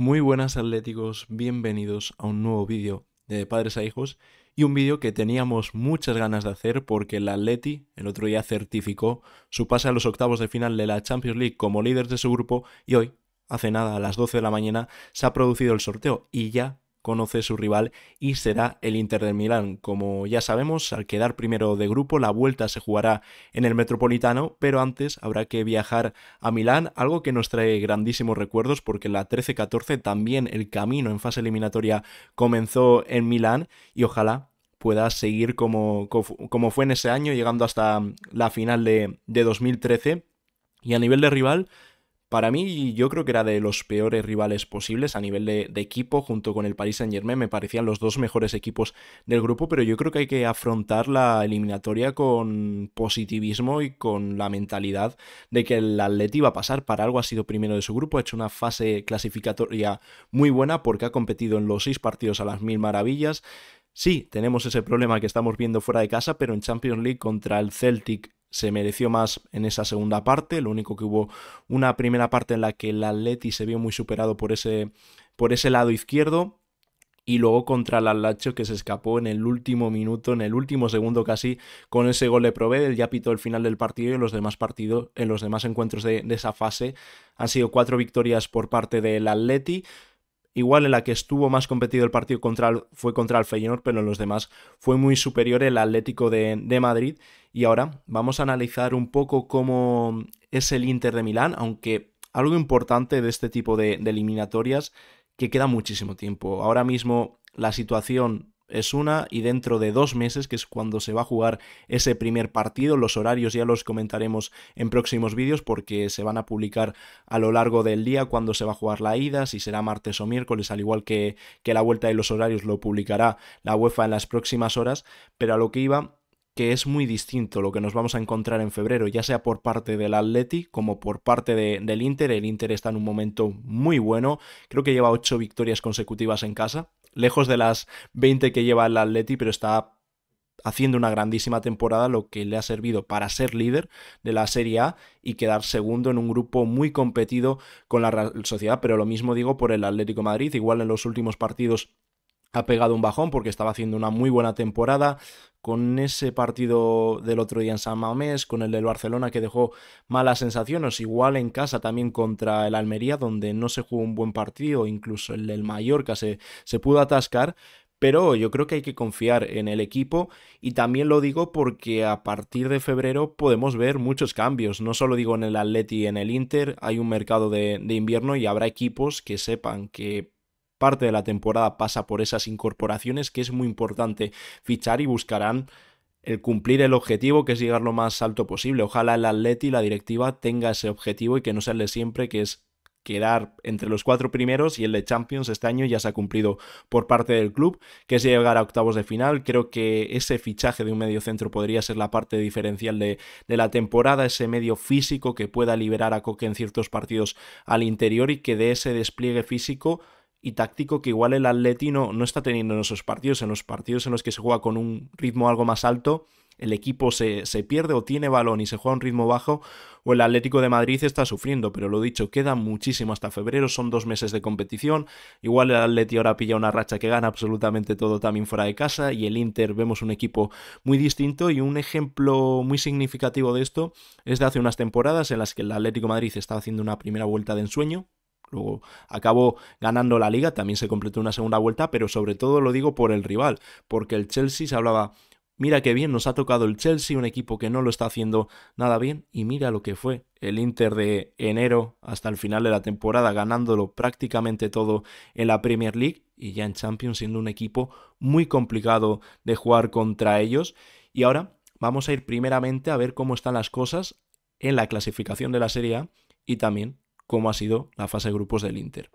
Muy buenas atléticos, bienvenidos a un nuevo vídeo de Padres a Hijos y un vídeo que teníamos muchas ganas de hacer porque el Atleti el otro día certificó su pase a los octavos de final de la Champions League como líder de su grupo y hoy, hace nada, a las 12 de la mañana, se ha producido el sorteo y ya conoce su rival y será el Inter de Milán. Como ya sabemos, al quedar primero de grupo, la vuelta se jugará en el Metropolitano, pero antes habrá que viajar a Milán, algo que nos trae grandísimos recuerdos porque la 13-14 también el camino en fase eliminatoria comenzó en Milán y ojalá pueda seguir como, como fue en ese año, llegando hasta la final de, de 2013. Y a nivel de rival, para mí, yo creo que era de los peores rivales posibles a nivel de, equipo, junto con el Paris Saint Germain. Me parecían los dos mejores equipos del grupo, pero yo creo que hay que afrontar la eliminatoria con positivismo y con la mentalidad de que el Atleti va a pasar. Para algo ha sido primero de su grupo, ha hecho una fase clasificatoria muy buena porque ha competido en los seis partidos a las mil maravillas. Sí, tenemos ese problema que estamos viendo fuera de casa, pero en Champions League contra el Celtic se mereció más en esa segunda parte, lo único que hubo una primera parte en la que el Atleti se vio muy superado por ese, por ese lado izquierdo y luego contra el Alacho que se escapó en el último minuto, en el último segundo casi, con ese gol de Él ya pitó el final del partido y en los demás partidos, en los demás encuentros de, de, esa fase han sido cuatro victorias por parte del Atleti, Igual en la que estuvo más competido el partido fue contra el Feyenoord, pero en los demás fue muy superior el Atlético de, Madrid. Y ahora vamos a analizar un poco cómo es el Inter de Milán, aunque algo importante de este tipo de eliminatorias que queda muchísimo tiempo. Ahora mismo la situación es una y dentro de dos meses, que es cuando se va a jugar ese primer partido, los horarios ya los comentaremos en próximos vídeos porque se van a publicar a lo largo del día cuando se va a jugar la ida, si será martes o miércoles, al igual que, que la vuelta de los horarios lo publicará la UEFA en las próximas horas, pero a lo que iba que es muy distinto lo que nos vamos a encontrar en febrero, ya sea por parte del Atleti como por parte del Inter. El Inter está en un momento muy bueno, creo que lleva ocho victorias consecutivas en casa, lejos de las 20 que lleva el Atleti, pero está haciendo una grandísima temporada, lo que le ha servido para ser líder de la Serie A y quedar segundo en un grupo muy competido con la Sociedad, pero lo mismo digo por el Atlético Madrid, igual en los últimos partidos ha pegado un bajón porque estaba haciendo una muy buena temporada con ese partido del otro día en San Mamés, con el del Barcelona que dejó malas sensaciones, igual en casa también contra el Almería donde no se jugó un buen partido, incluso el del Mallorca se, pudo atascar, pero yo creo que hay que confiar en el equipo y también lo digo porque a partir de febrero podemos ver muchos cambios. No solo digo en el Atleti y en el Inter, hay un mercado de invierno y habrá equipos que sepan que parte de la temporada pasa por esas incorporaciones que es muy importante fichar y buscarán el cumplir el objetivo que es llegar lo más alto posible. Ojalá el Atleti y la directiva tenga ese objetivo y que no sea siempre que es quedar entre los cuatro primeros y el de Champions este año ya se ha cumplido por parte del club, que es llegar a octavos de final. Creo que ese fichaje de un medio centro podría ser la parte diferencial de, de la temporada, ese medio físico que pueda liberar a Coque en ciertos partidos al interior y que de ese despliegue físico y táctico que igual el Atleti no, está teniendo en esos partidos. En los partidos en los que se juega con un ritmo algo más alto, el equipo se, se, pierde o tiene balón y se juega a un ritmo bajo, o el Atlético de Madrid está sufriendo. Pero lo dicho, queda muchísimo hasta febrero, son dos meses de competición. Igual el Atleti ahora pilla una racha que gana absolutamente todo también fuera de casa, y el Inter vemos un equipo muy distinto. Y un ejemplo muy significativo de esto es de hace unas temporadas en las que el Atlético de Madrid estaba haciendo una primera vuelta de ensueño, Luego acabó ganando la liga, también se completó una segunda vuelta, pero sobre todo lo digo por el rival, porque el Chelsea se hablaba, mira qué bien, nos ha tocado el Chelsea, un equipo que no lo está haciendo nada bien, y mira lo que fue el Inter de enero hasta el final de la temporada, ganándolo prácticamente todo en la Premier League y ya en Champions siendo un equipo muy complicado de jugar contra ellos. Y ahora vamos a ir primeramente a ver cómo están las cosas en la clasificación de la Serie A y también como ha sido la fase de grupos del Inter.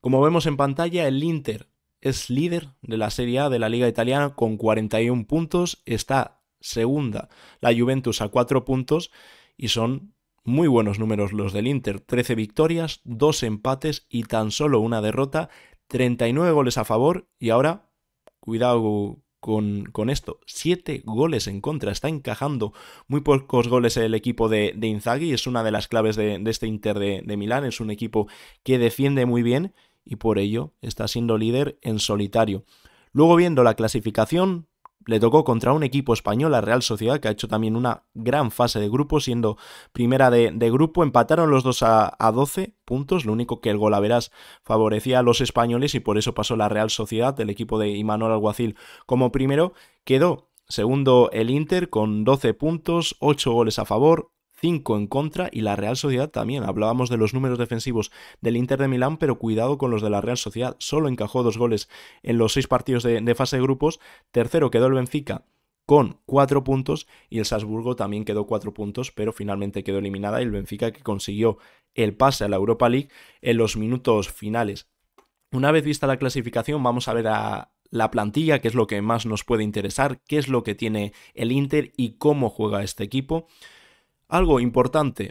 Como vemos en pantalla, el Inter es líder de la Serie A de la Liga Italiana con 41 puntos, está segunda la Juventus a 4 puntos y son muy buenos números los del Inter, 13 victorias, 2 empates y tan solo una derrota, 39 goles a favor y ahora, cuidado con, esto. Siete goles en contra, está encajando muy pocos goles el equipo de, de Inzaghi, es una de las claves de, este Inter de, de, Milán, es un equipo que defiende muy bien y por ello está siendo líder en solitario. Luego viendo la clasificación, le tocó contra un equipo español, la Real Sociedad, que ha hecho también una gran fase de grupo, siendo primera de, grupo. Empataron los dos a, 12 puntos, lo único que el gol verás favorecía a los españoles y por eso pasó la Real Sociedad, del equipo de Imanol Alguacil, como primero. Quedó Segundo el Inter con 12 puntos, 8 goles a favor, 5 en contra y la Real Sociedad también. Hablábamos de los números defensivos del Inter de Milán, pero cuidado con los de la Real Sociedad. Solo encajó dos goles en los seis partidos de, fase de grupos. Tercero quedó el Benfica con cuatro puntos y el Salzburgo también quedó cuatro puntos, pero finalmente quedó eliminada y el Benfica que consiguió el pase a la Europa League en los minutos finales. Una vez vista la clasificación, vamos a ver a la plantilla, que es lo que más nos puede interesar, qué es lo que tiene el Inter y cómo juega este equipo. Algo importante,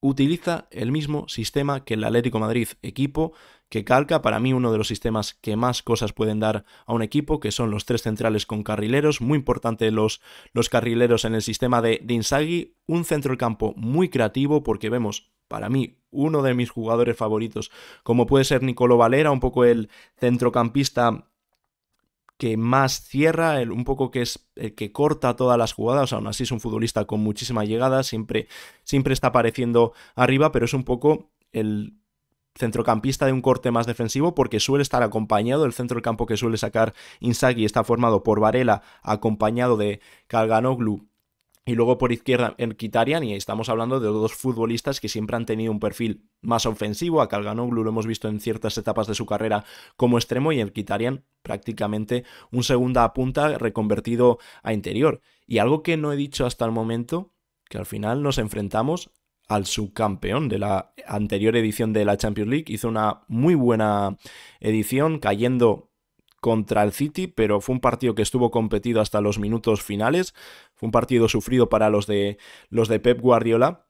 utiliza el mismo sistema que el Atlético Madrid, equipo que calca para mí uno de los sistemas que más cosas pueden dar a un equipo, que son los tres centrales con carrileros, muy importante los, los carrileros en el sistema de, de un centro del campo muy creativo porque vemos para mí uno de mis jugadores favoritos, como puede ser Nicolo Valera, un poco el centrocampista que más cierra, un poco que es el que corta todas las jugadas, aún así es un futbolista con muchísima llegada, siempre, siempre está apareciendo arriba, pero es un poco el centrocampista de un corte más defensivo porque suele estar acompañado, el centro del campo que suele sacar Inzaghi está formado por Varela, acompañado de Kalganoglu y luego por izquierda Erkitarian, y estamos hablando de dos futbolistas que siempre han tenido un perfil más ofensivo. A Calganoglu lo hemos visto en ciertas etapas de su carrera como extremo y Erkitarian prácticamente un segunda punta reconvertido a interior. Y algo que no he dicho hasta el momento, que al final nos enfrentamos al subcampeón de la anterior edición de la Champions League. Hizo una muy buena edición, cayendo contra el City, pero fue un partido que estuvo competido hasta los minutos finales. Fue un partido sufrido para los de, los de Pep Guardiola.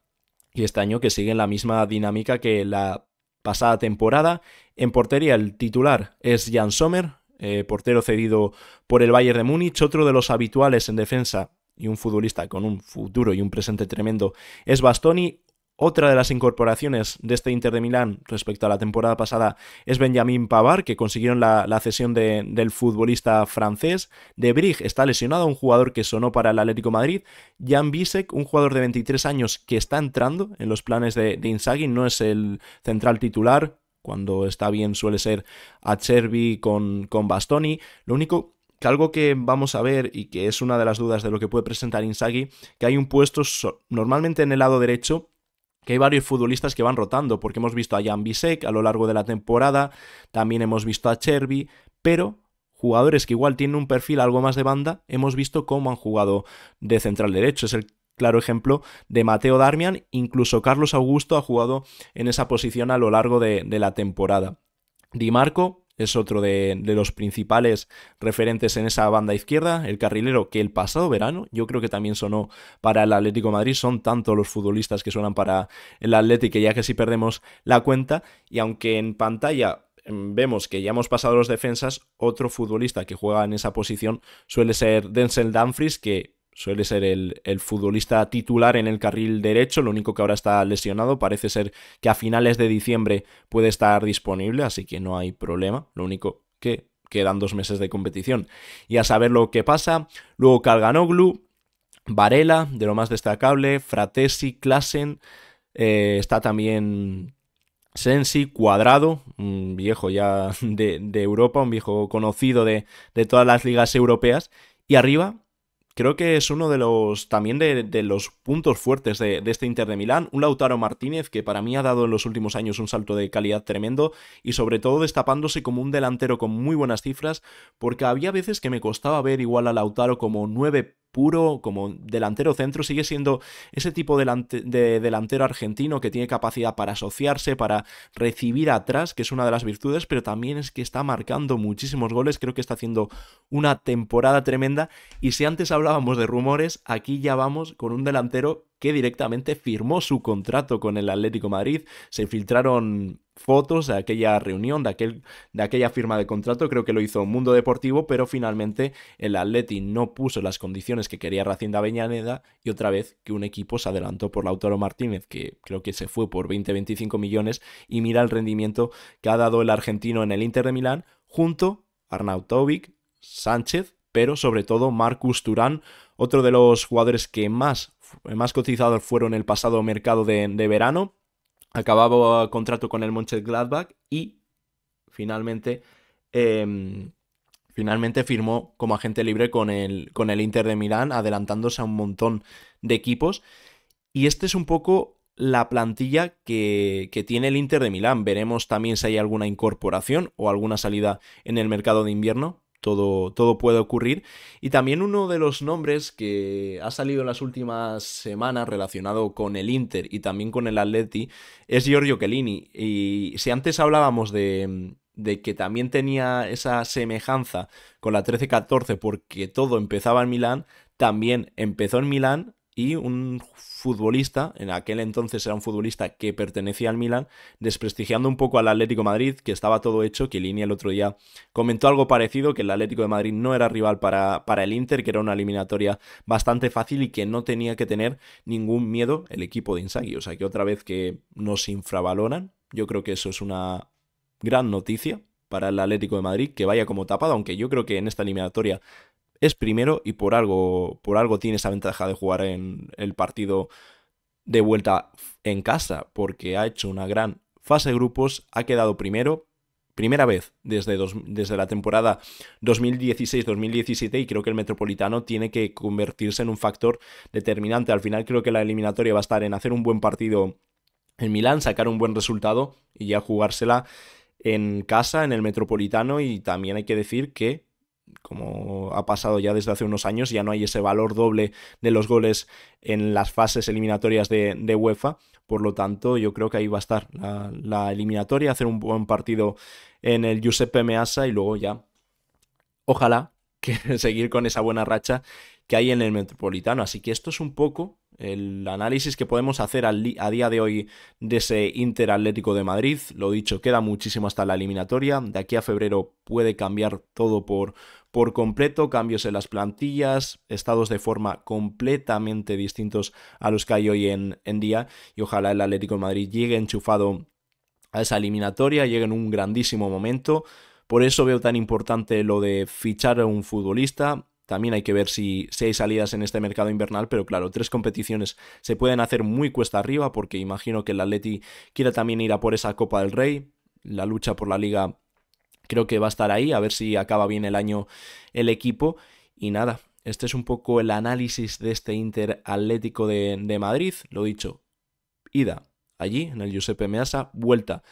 Y este año que sigue en la misma dinámica que la pasada temporada. En portería el titular es Jan Sommer, eh, portero cedido por el Bayern de Múnich. Otro de los habituales en defensa y un futbolista con un futuro y un presente tremendo es Bastoni. Otra de las incorporaciones de este Inter de Milán respecto a la temporada pasada es Benjamin Pavard, que consiguieron la, cesión del futbolista francés. De Brig está lesionado, un jugador que sonó para el Atlético Madrid. Jan Bisek, un jugador de 23 años que está entrando en los planes de, de no es el central titular. Cuando está bien suele ser Acerbi con, con Bastoni. Lo único que algo que vamos a ver y que es una de las dudas de lo que puede presentar Inzaghi, que hay un puesto normalmente en el lado derecho que hay varios futbolistas que van rotando, porque hemos visto a Jan Bisek a lo largo de la temporada, también hemos visto a Cherby, pero jugadores que igual tienen un perfil algo más de banda, hemos visto cómo han jugado de central derecho. Es el claro ejemplo de Mateo Darmian, incluso Carlos Augusto ha jugado en esa posición a lo largo de, de la temporada. Di Marco es otro de, los principales referentes en esa banda izquierda, el carrilero que el pasado verano yo creo que también sonó para el Atlético Madrid, son tanto los futbolistas que suenan para el Atlético ya que si perdemos la cuenta y aunque en pantalla em, vemos que ya hemos pasado los defensas, otro futbolista que juega en esa posición suele ser Denzel Dumfries que Suele ser el, futbolista titular en el carril derecho, lo único que ahora está lesionado. Parece ser que a finales de diciembre puede estar disponible, así que no hay problema. Lo único que quedan dos meses de competición. Y a saber lo que pasa. Luego Calganoglu, Varela, de lo más destacable, Fratesi, Klassen. Eh, está también Sensi, Cuadrado, un viejo ya de, Europa, un viejo conocido de, de, todas las ligas europeas. Y arriba, Creo que es uno de los también de, los puntos fuertes de, este Inter de Milán, un Lautaro Martínez que para mí ha dado en los últimos años un salto de calidad tremendo y sobre todo destapándose como un delantero con muy buenas cifras, porque había veces que me costaba ver igual a Lautaro como nueve puro, como delantero centro, sigue siendo ese tipo de delantero argentino que tiene capacidad para asociarse, para recibir atrás, que es una de las virtudes, pero también es que está marcando muchísimos goles, creo que está haciendo una temporada tremenda y si antes hablábamos de rumores, aquí ya vamos con un delantero que directamente firmó su contrato con el Atlético Madrid. Se filtraron fotos de aquella reunión, de, aquel, de aquella firma de contrato, creo que lo hizo Mundo Deportivo, pero finalmente el Atleti no puso las condiciones que quería Racienda Beñaneda y otra vez que un equipo se adelantó por Lautaro Martínez, que creo que se fue por 20-25 millones y mira el rendimiento que ha dado el argentino en el Inter de Milán junto a Arnautovic, Sánchez, pero sobre todo Marcus Turán, otro de los jugadores que más, más cotizados fueron el pasado mercado de verano acababa contrato con el Mönchengladbach y finalmente, em, finalmente firmó como agente libre con el, con Inter de Milán, adelantándose a un montón de equipos. Y este es un poco la plantilla que, tiene el Inter de Milán. Veremos también si hay alguna incorporación o alguna salida en el mercado de invierno, todo, puede ocurrir. Y también uno de los nombres que ha salido en las últimas semanas relacionado con el Inter y también con el Atleti es Giorgio Chiellini. Y si antes hablábamos de, de que también tenía esa semejanza con la 13-14 porque todo empezaba en Milán, también empezó en Milán, y un futbolista, en aquel entonces era un futbolista que pertenecía al Milan, desprestigiando un poco al Atlético de Madrid, que estaba todo hecho, que Lini el otro día comentó algo parecido, que el Atlético de Madrid no era rival para, para el Inter, que era una eliminatoria bastante fácil y que no tenía que tener ningún miedo el equipo de Inzaghi. O sea que otra vez que nos infravaloran, yo creo que eso es una gran noticia para el Atlético de Madrid, que vaya como tapado, aunque yo creo que en esta eliminatoria es primero y por algo, por algo tiene esa ventaja de jugar en el partido de vuelta en casa, porque ha hecho una gran fase de grupos, ha quedado primero, primera vez desde, desde la temporada 2016-2017 y creo que el Metropolitano tiene que convertirse en un factor determinante. Al final creo que la eliminatoria va a estar en hacer un buen partido en Milán, sacar un buen resultado y ya jugársela en casa, en el Metropolitano y también hay que decir que como ha pasado ya desde hace unos años, ya no hay ese valor doble de los goles en las fases eliminatorias de, UEFA. Por lo tanto, yo creo que ahí va a estar la, eliminatoria, hacer un buen partido en el Giuseppe Measa y luego ya, ojalá, que seguir con esa buena racha que hay en el Metropolitano. Así que esto es un poco el análisis que podemos hacer al a día de hoy de ese Inter Atlético de Madrid. Lo dicho, queda muchísimo hasta la eliminatoria. De aquí a febrero puede cambiar todo por, por completo, cambios en las plantillas, estados de forma completamente distintos a los que hay hoy en, en día. Y ojalá el Atlético de Madrid llegue enchufado a esa eliminatoria, llegue en un grandísimo momento. Por eso veo tan importante lo de fichar a un futbolista también hay que ver si, seis hay salidas en este mercado invernal, pero claro, tres competiciones se pueden hacer muy cuesta arriba porque imagino que el Atleti quiera también ir a por esa Copa del Rey, la lucha por la liga creo que va a estar ahí, a ver si acaba bien el año el equipo. Y nada, este es un poco el análisis de este Inter Atlético de, Madrid. Lo dicho, ida allí en el Giuseppe Measa, vuelta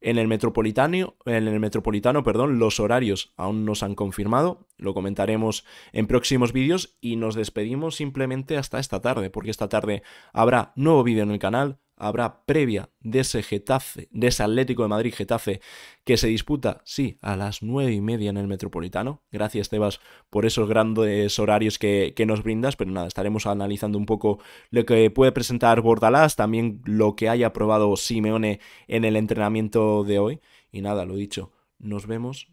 en el Metropolitano, en el Metropolitano perdón, los horarios aún no se han confirmado, lo comentaremos en próximos vídeos y nos despedimos simplemente hasta esta tarde, porque esta tarde habrá nuevo vídeo en el canal, habrá previa de ese Getafe, de ese Atlético de Madrid Getafe, que se disputa, sí, a las nueve y media en el Metropolitano. Gracias, Tebas, por esos grandes horarios que, que, nos brindas, pero nada, estaremos analizando un poco lo que puede presentar Bordalás, también lo que haya probado Simeone en el entrenamiento de hoy. Y nada, lo dicho, nos vemos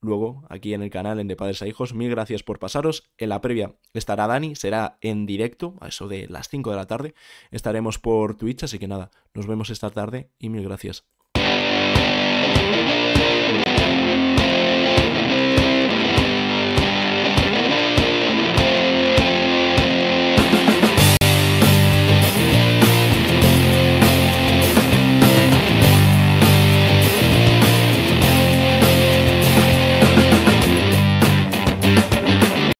luego aquí en el canal en De Padres a Hijos. Mil gracias por pasaros. En la previa estará Dani, será en directo, a eso de las 5 de la tarde. Estaremos por Twitch, así que nada, nos vemos esta tarde y mil gracias.